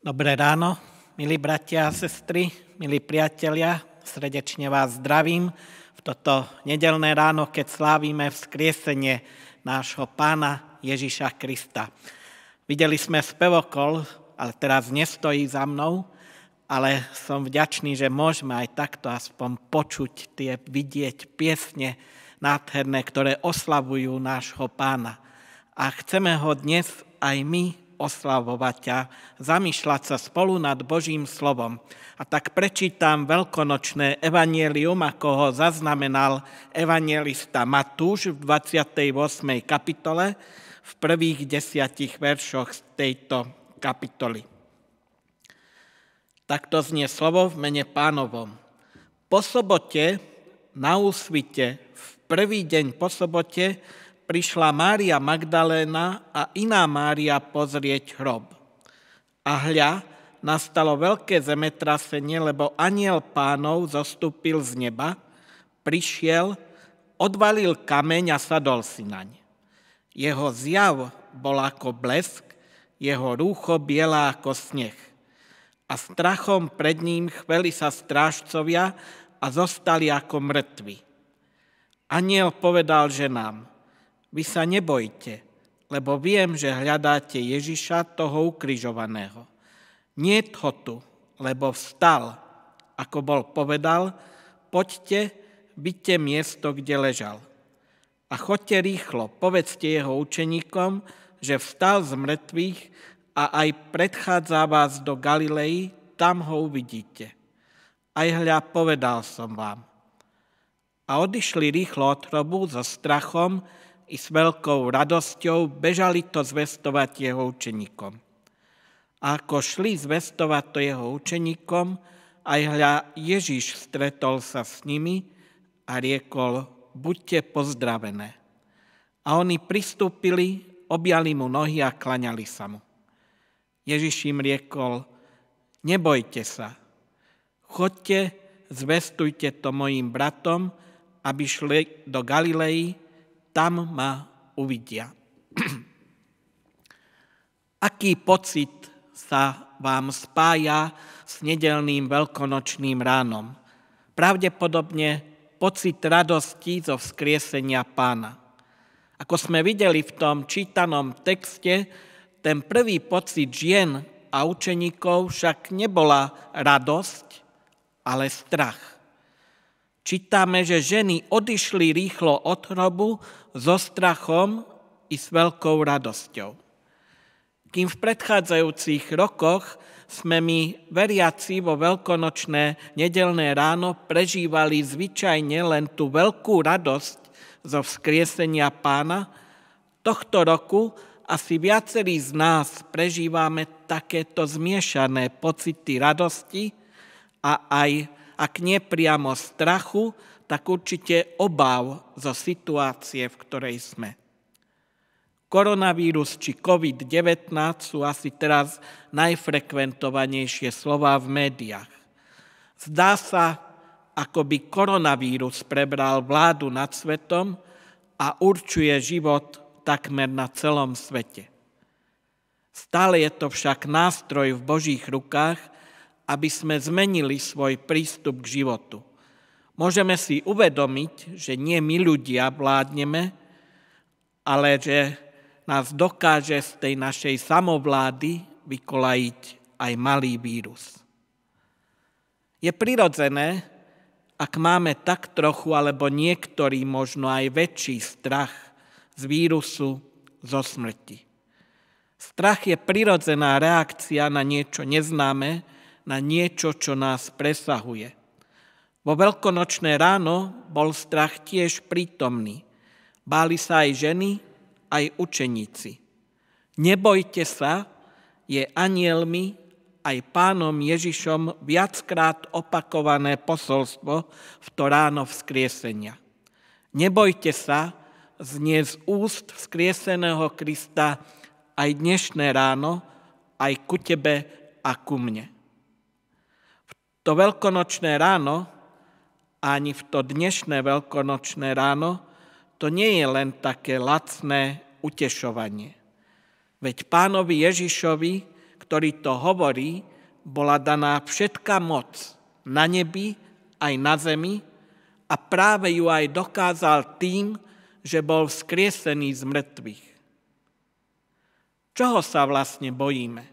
Dobré ráno, milí bratia a sestry, milí priatelia, srdečne vás zdravím v toto nedelné ráno, keď slávime vzkriesenie nášho pána Ježiša Krista. Videli sme spevokol, ale teraz nestojí za mnou, ale som vďačný, že môžeme aj takto aspoň počuť tie, vidieť piesne nádherné, ktoré oslavujú nášho pána. A chceme ho dnes aj my oslavovať ťa, zamýšľať sa spolu nad Božím slovom. A tak prečítam veľkonočné evanielium, ako ho zaznamenal evanielista Matúš v 28. kapitole, v prvých desiatich veršoch z tejto kapitoly. Takto znie slovo v mene pánovom. Po sobote, na úsvite, v prvý deň po sobote, prišla Mária Magdaléna a iná Mária pozrieť hrob. A hľa, nastalo veľké zemetrasenie, lebo aniel pánov zostúpil z neba, prišiel, odvalil kameň a sadol si naň. Jeho zjav bol ako blesk, jeho rúcho biela ako sneh. A strachom pred ním chveli sa strážcovia a zostali ako mŕtvi. Aniel povedal ženám – vy sa nebojte, lebo viem, že hľadáte Ježiša, toho ukrižovaného. Nie ho tu, lebo vstal, ako bol povedal, poďte, byte miesto, kde ležal. A choďte rýchlo, povedzte jeho učeníkom, že vstal z mŕtvych a aj predchádza vás do Galilei, tam ho uvidíte. Aj hľa povedal som vám. A odišli rýchlo od hrobu so strachom, i s veľkou radosťou bežali to zvestovať jeho učeníkom. A ako šli zvestovať to jeho učeníkom, aj hľa Ježiš stretol sa s nimi a riekol, buďte pozdravené. A oni pristúpili, objali mu nohy a klaňali sa mu. Ježiš im riekol, nebojte sa, chodte, zvestujte to mojim bratom, aby šli do Galilei, tam ma uvidia. Aký pocit sa vám spája s nedelným veľkonočným ránom? Pravdepodobne pocit radosti zo vzkriesenia pána. Ako sme videli v tom čítanom texte, ten prvý pocit žien a učeníkov však nebola radosť, ale strach čítame, že ženy odišli rýchlo od hrobu so strachom i s veľkou radosťou. Kým v predchádzajúcich rokoch sme my, veriaci vo veľkonočné nedelné ráno, prežívali zvyčajne len tú veľkú radosť zo vzkriesenia pána, tohto roku asi viacerí z nás prežívame takéto zmiešané pocity radosti a aj ak nie priamo strachu, tak určite obav zo situácie, v ktorej sme. Koronavírus či COVID-19 sú asi teraz najfrekventovanejšie slova v médiách. Zdá sa, ako by koronavírus prebral vládu nad svetom a určuje život takmer na celom svete. Stále je to však nástroj v Božích rukách, aby sme zmenili svoj prístup k životu. Môžeme si uvedomiť, že nie my ľudia vládneme, ale že nás dokáže z tej našej samovlády vykolajiť aj malý vírus. Je prirodzené, ak máme tak trochu, alebo niektorý možno aj väčší strach z vírusu, zo smrti. Strach je prirodzená reakcia na niečo neznáme, na niečo, čo nás presahuje. Vo veľkonočné ráno bol strach tiež prítomný. Báli sa aj ženy, aj učeníci. Nebojte sa, je anielmi aj pánom Ježišom viackrát opakované posolstvo v to ráno vzkriesenia. Nebojte sa znie z úst vzkrieseného Krista aj dnešné ráno, aj ku tebe a ku mne to veľkonočné ráno, ani v to dnešné veľkonočné ráno, to nie je len také lacné utešovanie. Veď pánovi Ježišovi, ktorý to hovorí, bola daná všetká moc na nebi aj na zemi a práve ju aj dokázal tým, že bol vzkriesený z mŕtvych. Čoho sa vlastne bojíme?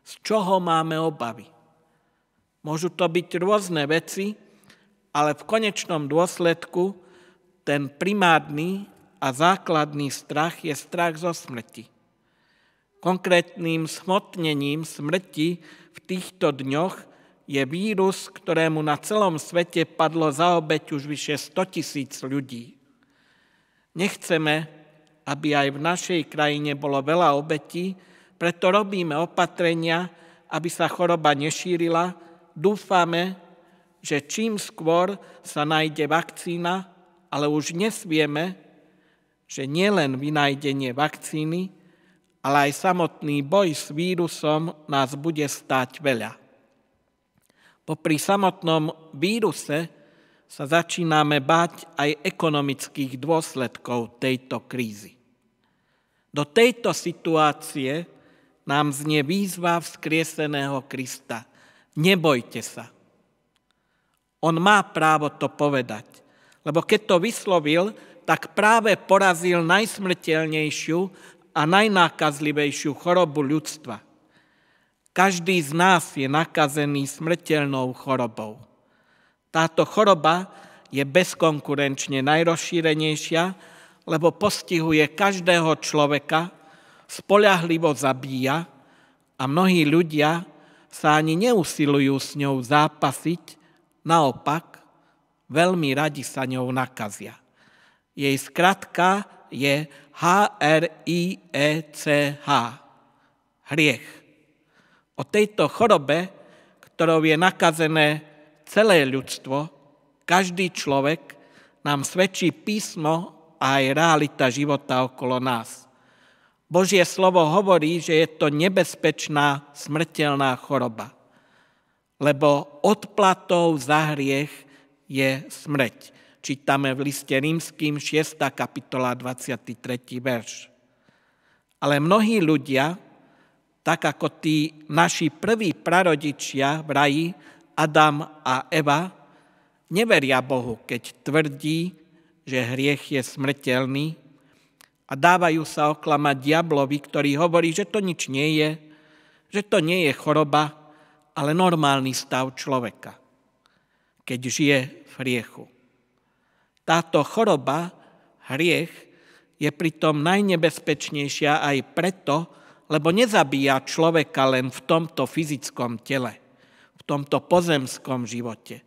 Z čoho máme obavy? Môžu to byť rôzne veci, ale v konečnom dôsledku ten primárny a základný strach je strach zo smrti. Konkrétnym smotnením smrti v týchto dňoch je vírus, ktorému na celom svete padlo za obeť už vyše 100 tisíc ľudí. Nechceme, aby aj v našej krajine bolo veľa obetí, preto robíme opatrenia, aby sa choroba nešírila, dúfame, že čím skôr sa nájde vakcína, ale už dnes vieme, že nielen vynájdenie vakcíny, ale aj samotný boj s vírusom nás bude stáť veľa. Popri samotnom víruse sa začíname báť aj ekonomických dôsledkov tejto krízy. Do tejto situácie nám znie výzva vzkrieseného Krista – nebojte sa. On má právo to povedať, lebo keď to vyslovil, tak práve porazil najsmrteľnejšiu a najnákazlivejšiu chorobu ľudstva. Každý z nás je nakazený smrteľnou chorobou. Táto choroba je bezkonkurenčne najrozšírenejšia, lebo postihuje každého človeka, spolahlivo zabíja a mnohí ľudia sa ani neusilujú s ňou zápasiť, naopak, veľmi radi sa ňou nakazia. Jej skratka je H-R-I-E-C-H. E Hriech. O tejto chorobe, ktorou je nakazené celé ľudstvo, každý človek, nám svedčí písmo a aj realita života okolo nás. Božie slovo hovorí, že je to nebezpečná smrteľná choroba, lebo odplatou za hriech je smrť. Čítame v liste rímským 6. kapitola 23. verš. Ale mnohí ľudia, tak ako tí naši prví prarodičia v raji, Adam a Eva, neveria Bohu, keď tvrdí, že hriech je smrteľný a dávajú sa oklamať diablovi, ktorý hovorí, že to nič nie je, že to nie je choroba, ale normálny stav človeka, keď žije v hriechu. Táto choroba, hriech, je pritom najnebezpečnejšia aj preto, lebo nezabíja človeka len v tomto fyzickom tele, v tomto pozemskom živote.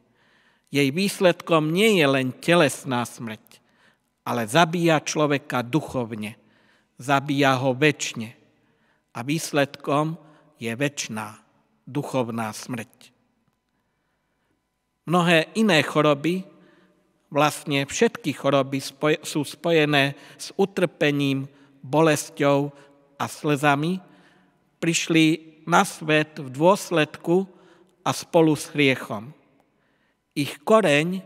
Jej výsledkom nie je len telesná smrť, ale zabíja človeka duchovne, zabíja ho väčšine a výsledkom je väčšná duchovná smrť. Mnohé iné choroby, vlastne všetky choroby sú spojené s utrpením, bolesťou a slzami, prišli na svet v dôsledku a spolu s hriechom. Ich koreň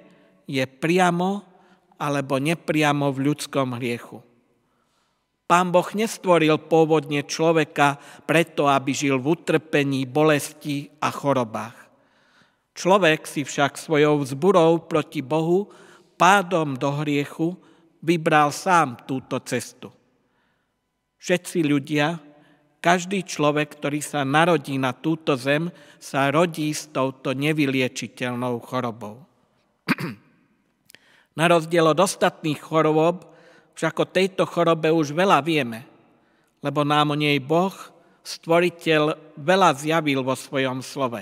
je priamo alebo nepriamo v ľudskom hriechu. Pán Boh nestvoril pôvodne človeka preto, aby žil v utrpení, bolesti a chorobách. Človek si však svojou vzburou proti Bohu, pádom do hriechu, vybral sám túto cestu. Všetci ľudia, každý človek, ktorý sa narodí na túto zem, sa rodí s touto nevyliečiteľnou chorobou. Na rozdiel od ostatných chorôb, však o tejto chorobe už veľa vieme, lebo nám o nej Boh, stvoriteľ, veľa zjavil vo svojom slove.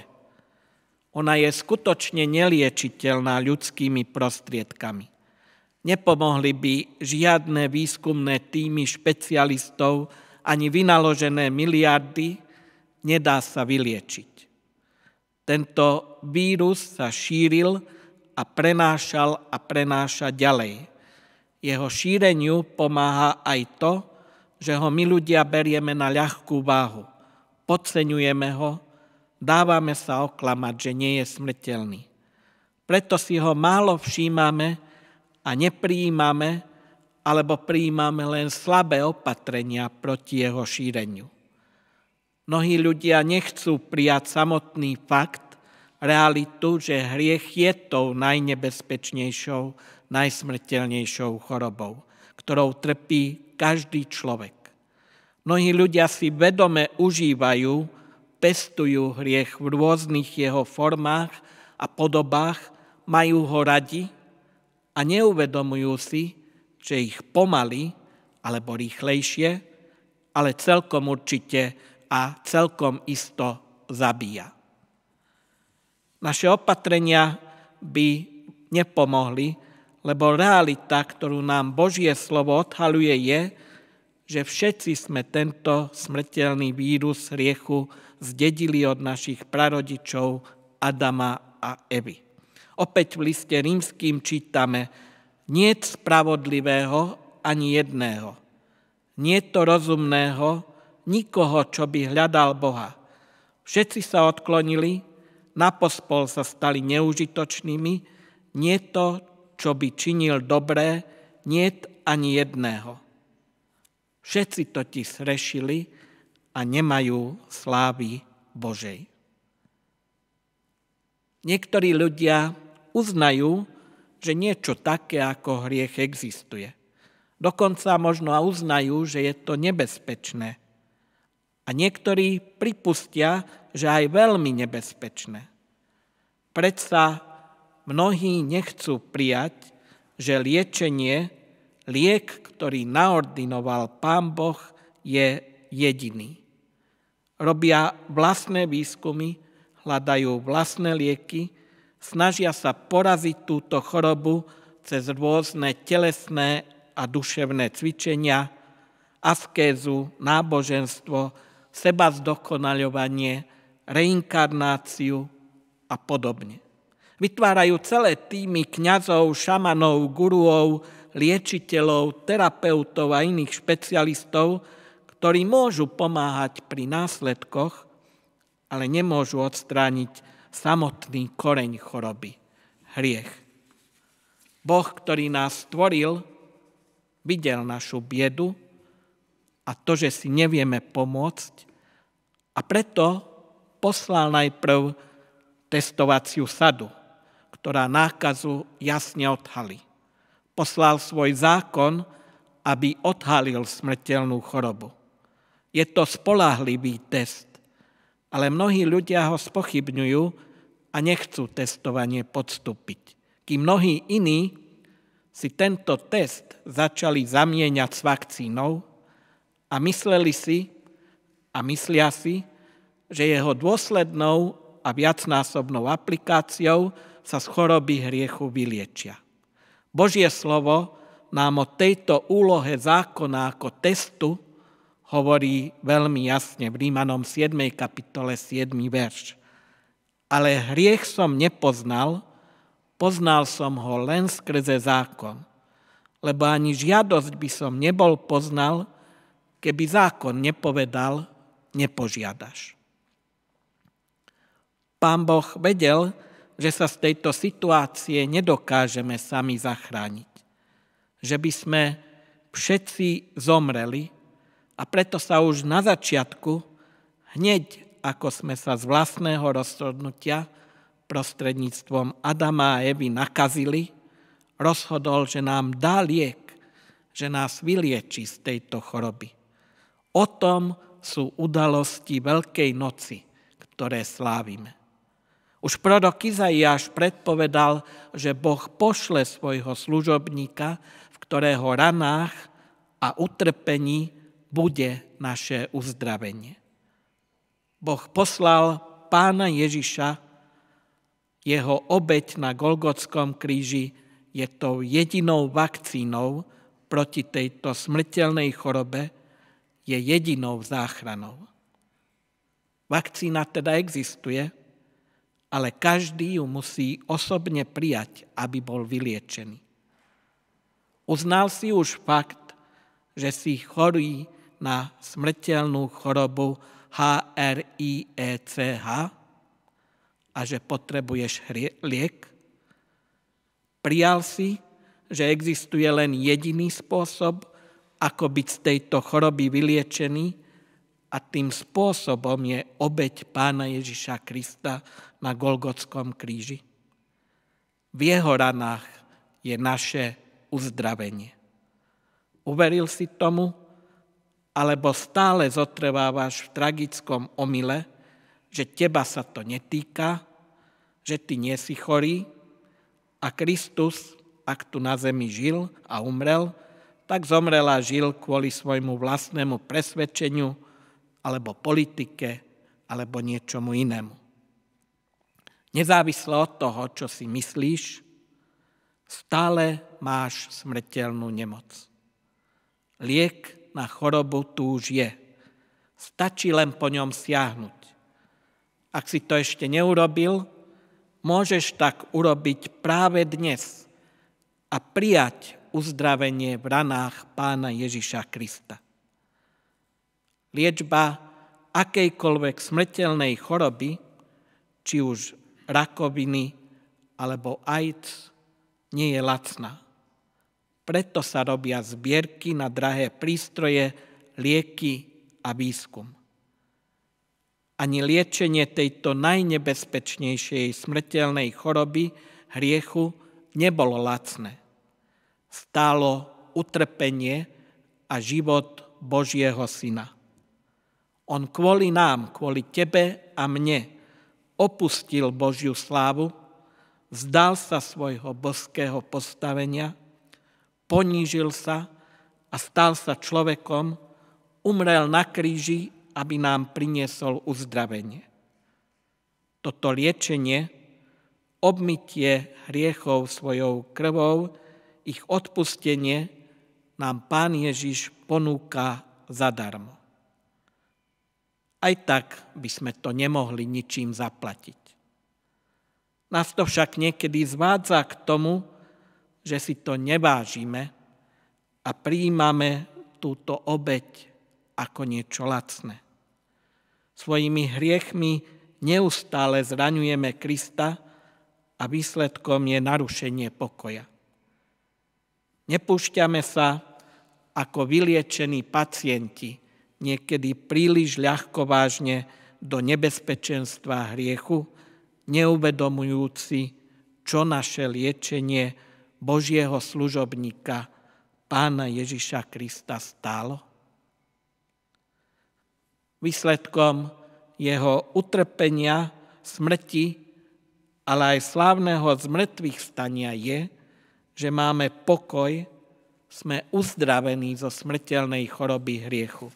Ona je skutočne neliečiteľná ľudskými prostriedkami. Nepomohli by žiadne výskumné týmy špecialistov ani vynaložené miliardy, nedá sa vyliečiť. Tento vírus sa šíril a prenášal a prenáša ďalej. Jeho šíreniu pomáha aj to, že ho my ľudia berieme na ľahkú váhu, podceňujeme ho, dávame sa oklamať, že nie je smrteľný. Preto si ho málo všímame a neprijímame, alebo prijímame len slabé opatrenia proti jeho šíreniu. Mnohí ľudia nechcú prijať samotný fakt, realitu, že hriech je tou najnebezpečnejšou, najsmrteľnejšou chorobou, ktorou trpí každý človek. Mnohí ľudia si vedome užívajú, pestujú hriech v rôznych jeho formách a podobách, majú ho radi a neuvedomujú si, že ich pomaly alebo rýchlejšie, ale celkom určite a celkom isto zabíja. Naše opatrenia by nepomohli, lebo realita, ktorú nám Božie slovo odhaluje, je, že všetci sme tento smrteľný vírus riechu zdedili od našich prarodičov Adama a Evy. Opäť v liste rímským čítame, niet spravodlivého ani jedného. Nie to rozumného, nikoho, čo by hľadal Boha. Všetci sa odklonili, na pospol sa stali neužitočnými, nie to, čo by činil dobré, nie ani jedného. Všetci totiž rešili a nemajú slávy Božej. Niektorí ľudia uznajú, že niečo také ako hriech existuje. Dokonca možno a uznajú, že je to nebezpečné. A niektorí pripustia, že aj veľmi nebezpečné. Predsa mnohí nechcú prijať, že liečenie, liek, ktorý naordinoval pán Boh, je jediný. Robia vlastné výskumy, hľadajú vlastné lieky, snažia sa poraziť túto chorobu cez rôzne telesné a duševné cvičenia, askézu, náboženstvo, seba zdokonaľovanie, reinkarnáciu a podobne. Vytvárajú celé týmy kňazov, šamanov, guruov, liečiteľov, terapeutov a iných špecialistov, ktorí môžu pomáhať pri následkoch, ale nemôžu odstrániť samotný koreň choroby, hriech. Boh, ktorý nás stvoril, videl našu biedu a to, že si nevieme pomôcť a preto poslal najprv testovaciu sadu, ktorá nákazu jasne odhalí. Poslal svoj zákon, aby odhalil smrteľnú chorobu. Je to spolahlivý test, ale mnohí ľudia ho spochybňujú a nechcú testovanie podstúpiť. Kým mnohí iní si tento test začali zamieňať s vakcínou a mysleli si a myslia si, že jeho dôslednou a viacnásobnou aplikáciou sa z choroby hriechu vyliečia. Božie slovo nám o tejto úlohe zákona ako testu hovorí veľmi jasne v Rímanom 7. kapitole 7. verš. Ale hriech som nepoznal, poznal som ho len skrze zákon, lebo ani žiadosť by som nebol poznal, keby zákon nepovedal, nepožiadaš. Pán Boh vedel, že sa z tejto situácie nedokážeme sami zachrániť. Že by sme všetci zomreli a preto sa už na začiatku, hneď ako sme sa z vlastného rozhodnutia prostredníctvom Adama a Evy nakazili, rozhodol, že nám dá liek, že nás vylieči z tejto choroby. O tom sú udalosti Veľkej noci, ktoré slávime. Už prorok Izaiáš predpovedal, že Boh pošle svojho služobníka, v ktorého ranách a utrpení bude naše uzdravenie. Boh poslal pána Ježiša, jeho obeď na Golgotskom kríži je tou jedinou vakcínou proti tejto smrteľnej chorobe, je jedinou záchranou. Vakcína teda existuje, ale každý ju musí osobne prijať, aby bol vyliečený. Uznal si už fakt, že si chorý na smrteľnú chorobu HRIECH e a že potrebuješ liek? Prijal si, že existuje len jediný spôsob, ako byť z tejto choroby vyliečený, a tým spôsobom je obeď pána Ježiša Krista na Golgotskom kríži. V jeho ranách je naše uzdravenie. Uveril si tomu, alebo stále zotrvávaš v tragickom omyle, že teba sa to netýka, že ty nie si chorý a Kristus, ak tu na zemi žil a umrel, tak zomrel a žil kvôli svojmu vlastnému presvedčeniu, alebo politike, alebo niečomu inému. Nezávisle od toho, čo si myslíš, stále máš smrteľnú nemoc. Liek na chorobu tu už je. Stačí len po ňom siahnuť. Ak si to ešte neurobil, môžeš tak urobiť práve dnes a prijať uzdravenie v ranách pána Ježiša Krista. Liečba akejkoľvek smrteľnej choroby, či už rakoviny alebo AIDS, nie je lacná. Preto sa robia zbierky na drahé prístroje, lieky a výskum. Ani liečenie tejto najnebezpečnejšej smrteľnej choroby, hriechu, nebolo lacné. Stálo utrpenie a život Božieho Syna. On kvôli nám, kvôli tebe a mne opustil Božiu slávu, vzdal sa svojho božského postavenia, ponížil sa a stal sa človekom, umrel na kríži, aby nám priniesol uzdravenie. Toto liečenie, obmytie hriechov svojou krvou, ich odpustenie nám Pán Ježiš ponúka zadarmo. Aj tak by sme to nemohli ničím zaplatiť. Nás to však niekedy zvádza k tomu, že si to nevážime a príjmame túto obeď ako niečo lacné. Svojimi hriechmi neustále zraňujeme Krista a výsledkom je narušenie pokoja. Nepúšťame sa ako vyliečení pacienti niekedy príliš ľahko vážne do nebezpečenstva hriechu, neuvedomujúci, čo naše liečenie Božieho služobníka, pána Ježiša Krista stálo. Výsledkom jeho utrpenia, smrti, ale aj slávneho zmrtvých stania je, že máme pokoj, sme uzdravení zo smrteľnej choroby hriechu.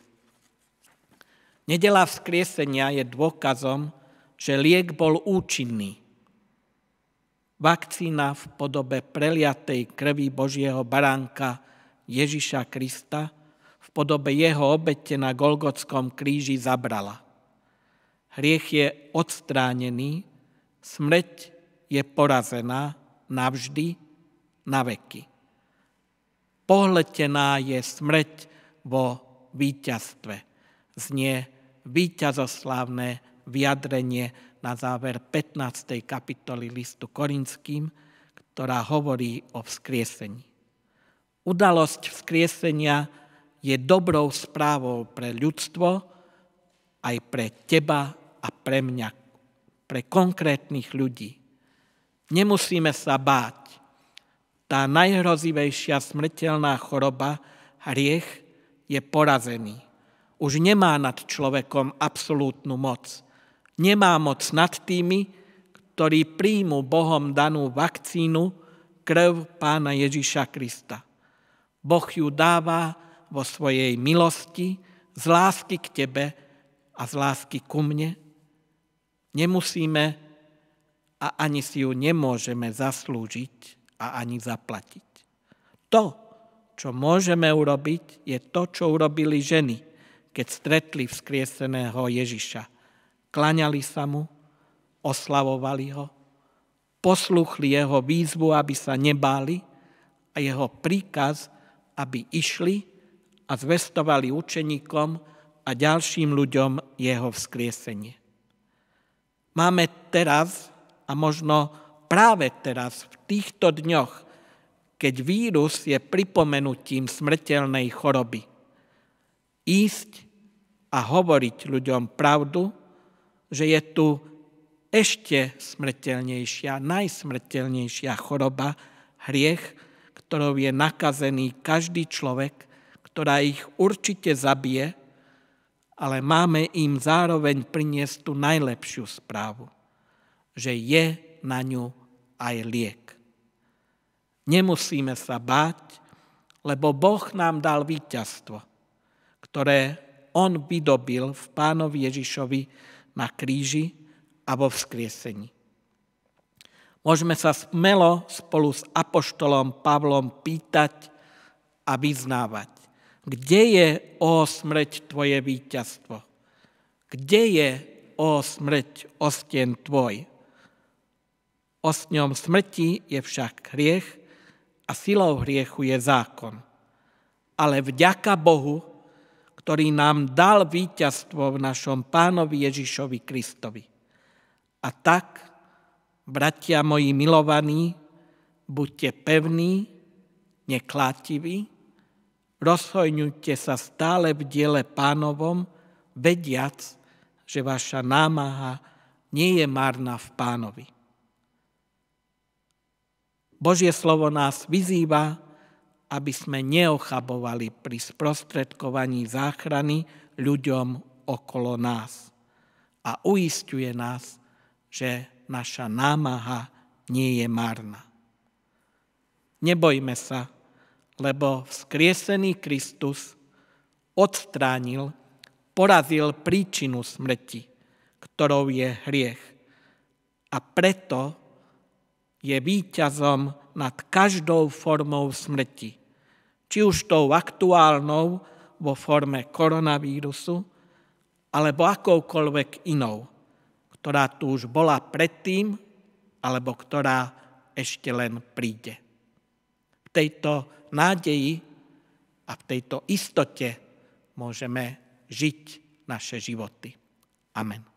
Nedela vzkriesenia je dôkazom, že liek bol účinný. Vakcína v podobe preliatej krvi Božieho baránka Ježiša Krista v podobe jeho obete na Golgotskom kríži zabrala. Hriech je odstránený, smrť je porazená navždy, na veky. Pohletená je smrť vo víťazstve znie víťazoslávne vyjadrenie na záver 15. kapitoly listu Korinským, ktorá hovorí o vzkriesení. Udalosť vzkriesenia je dobrou správou pre ľudstvo, aj pre teba a pre mňa, pre konkrétnych ľudí. Nemusíme sa báť. Tá najhrozivejšia smrteľná choroba, hriech, je porazený už nemá nad človekom absolútnu moc. Nemá moc nad tými, ktorí príjmu Bohom danú vakcínu, krv pána Ježiša Krista. Boh ju dáva vo svojej milosti, z lásky k tebe a z lásky ku mne. Nemusíme a ani si ju nemôžeme zaslúžiť a ani zaplatiť. To, čo môžeme urobiť, je to, čo urobili ženy – keď stretli vzkrieseného Ježiša. Klaňali sa mu, oslavovali ho, posluchli jeho výzvu, aby sa nebáli a jeho príkaz, aby išli a zvestovali učeníkom a ďalším ľuďom jeho vzkriesenie. Máme teraz a možno práve teraz, v týchto dňoch, keď vírus je pripomenutím smrteľnej choroby – ísť a hovoriť ľuďom pravdu, že je tu ešte smrteľnejšia, najsmrteľnejšia choroba, hriech, ktorou je nakazený každý človek, ktorá ich určite zabije, ale máme im zároveň priniesť tú najlepšiu správu, že je na ňu aj liek. Nemusíme sa báť, lebo Boh nám dal víťazstvo – ktoré on vydobil v pánovi Ježišovi na kríži a vo vzkriesení. Môžeme sa smelo spolu s apoštolom Pavlom pýtať a vyznávať, kde je o smrť tvoje víťazstvo? Kde je o smrť osten tvoj? Ostňom smrti je však hriech a silou hriechu je zákon. Ale vďaka Bohu, ktorý nám dal víťazstvo v našom pánovi Ježišovi Kristovi. A tak, bratia moji milovaní, buďte pevní, neklátiví, rozhojňujte sa stále v diele pánovom, vediac, že vaša námaha nie je marná v pánovi. Božie slovo nás vyzýva, aby sme neochabovali pri sprostredkovaní záchrany ľuďom okolo nás. A uistuje nás, že naša námaha nie je marná. Nebojme sa, lebo vzkriesený Kristus odstránil, porazil príčinu smrti, ktorou je hriech. A preto je víťazom nad každou formou smrti či už tou aktuálnou vo forme koronavírusu, alebo akoukoľvek inou, ktorá tu už bola predtým, alebo ktorá ešte len príde. V tejto nádeji a v tejto istote môžeme žiť naše životy. Amen.